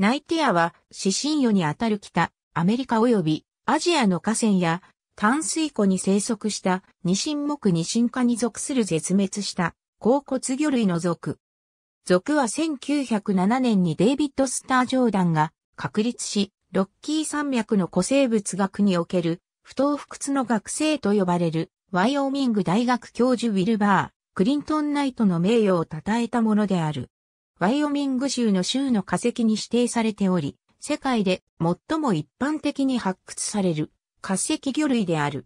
ナイティアは死神魚にあたる北、アメリカ及びアジアの河川や淡水湖に生息した二神目二神科に属する絶滅した甲骨魚類の属。属は1907年にデイビッド・スター・ジョーダンが確立し、ロッキー山脈の古生物学における不当不屈の学生と呼ばれるワイオミング大学教授ウィルバー、クリントン・ナイトの名誉を称えたものである。ワイオミング州の州の化石に指定されており、世界で最も一般的に発掘される化石魚類である。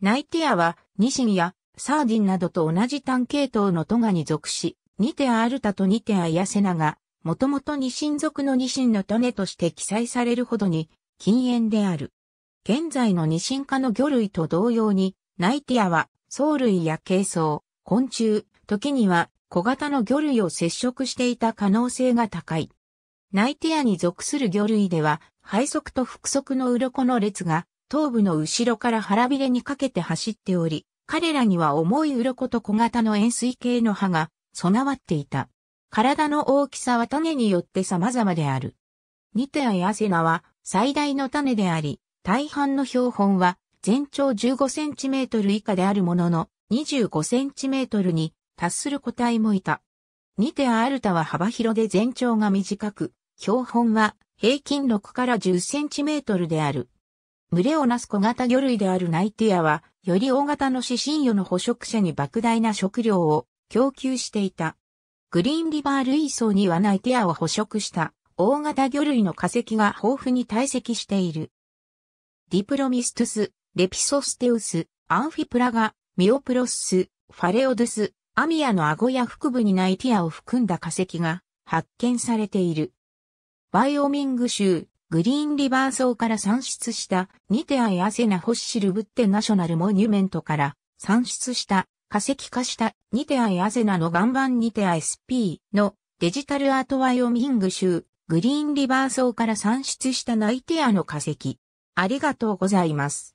ナイティアはニシンやサーディンなどと同じ単系統のトガに属し、ニテアアルタとニテアヤセナが、もともとニシン族のニシンの種として記載されるほどに禁煙である。現在のニシン科の魚類と同様に、ナイティアは藻類や軽藻、昆虫、時には小型の魚類を接触していた可能性が高い。ナイテアに属する魚類では、背側と腹側の鱗の列が、頭部の後ろから腹びれにかけて走っており、彼らには重い鱗と小型の円錐形の歯が備わっていた。体の大きさは種によって様々である。ニテアやセナは最大の種であり、大半の標本は全長15センチメートル以下であるものの、25センチメートルに達する個体もいた。ニテアアルタは幅広で全長が短く、標本は平均6から10センチメートルである。群れをなす小型魚類であるナイティアは、より大型の指針魚の捕食者に莫大な食料を供給していた。グリーンリバー類層にはナイティアを捕食した大型魚類の化石が豊富に堆積している。ディプロミストゥス、レピソステウス、アンフィプラガ、ミオプロス、ファレオドゥス、アミアの顎や腹部にナイティアを含んだ化石が発見されている。バイオミング州、グリーンリバー層から産出したニテアイアセナホッシルブッテナショナルモニュメントから産出した化石化したニテアイアセナの岩盤ニテア SP のデジタルアートワイオミング州グリーンリバー層から産出したナイティアの化石。ありがとうございます。